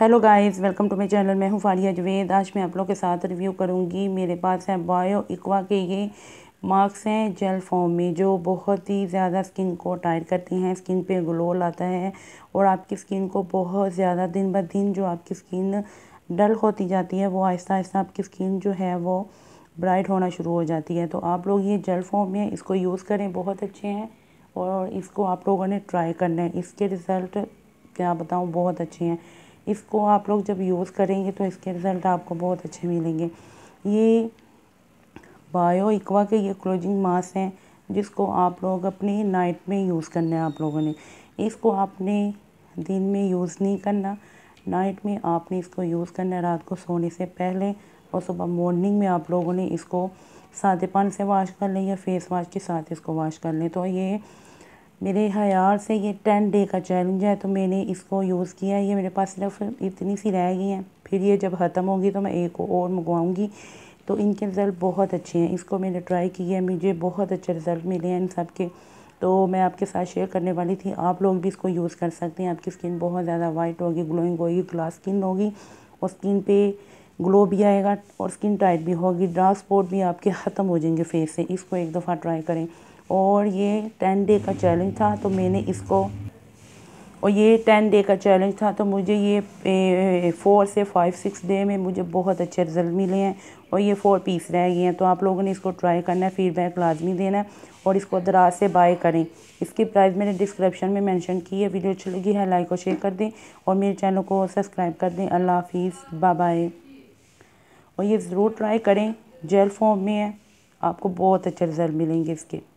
hello guys welcome to my channel मैं हूं फालिया जवेद आज मैं आप लोग के साथ रिव्यू करूंगी मेरे पास है बायो इक्वा के ये मार्क्स हैं जेल फॉर्म में जो बहुत ही ज़्यादा स्किन को टाइट करते हैं स्किन पे ग्लो लाता है और आपकी स्किन को बहुत ज़्यादा दिन ब दिन जो आपकी स्किन डल होती जाती है वो आहिस्ता आहिस्ता आपकी स्किन जो है वो ब्राइट होना शुरू हो जाती है तो आप लोग ये जेल फॉर्म में इसको यूज़ करें बहुत अच्छे हैं और इसको आप लोगों ने ट्राई करना है इसके रिज़ल्ट क्या बताऊँ बहुत अच्छे हैं इसको आप लोग जब यूज़ करेंगे तो इसके रिज़ल्ट आपको बहुत अच्छे मिलेंगे ये बायो इक्वा के ये क्लोजिंग मास्क हैं जिसको आप लोग अपनी नाइट में यूज़ करना है आप लोगों ने इसको आपने दिन में यूज़ नहीं करना नाइट में आपने इसको यूज़ करना है रात को सोने से पहले और सुबह मॉर्निंग में आप लोगों ने इसको सादे पान से वाश कर लें या फेस वाश के साथ इसको वाश कर लें तो ये मेरे हयाल से ये टेन डे का चैलेंज है तो मैंने इसको यूज़ किया है ये मेरे पास सिर्फ इतनी सी रह गई हैं फिर ये जब ख़त्म होगी तो मैं एक और मंगवाऊँगी तो इनके रिज़ल्ट बहुत अच्छे हैं इसको मैंने ट्राई किया है मुझे बहुत अच्छे रिज़ल्ट मिले हैं इन सब के तो मैं आपके साथ शेयर करने वाली थी आप लोग भी इसको यूज़ कर सकते हैं आपकी स्किन बहुत ज़्यादा वाइट होगी ग्लोइंग होगी ग्लास स्किन होगी और स्किन पे ग्लो भी आएगा और स्किन टाइट भी होगी डार्क स्पॉट भी आपके ख़त्म हो जाएंगे फेस से इसको एक दफ़ा ट्राई करें और ये टेन डे का चैलेंज था तो मैंने इसको और ये टेन डे का चैलेंज था तो मुझे ये फ़ोर से फाइव सिक्स डे में मुझे बहुत अच्छे रिजल्ट मिले हैं और ये फ़ोर पीस रह गए हैं तो आप लोगों ने इसको ट्राई करना है फीडबैक लाजमी देना है और इसको दराज से बाय करें इसकी प्राइस मैंने डिस्क्रिप्शन में मेंशन की है वीडियो अच्छी लगी है लाइक और शेयर कर दें और मेरे चैनल को सब्सक्राइब कर दें अल्लाह हाफिज़ बाय और ये ज़रूर ट्राई करें जेल फॉर्म में है आपको बहुत अच्छे रिजल्ट मिलेंगे इसके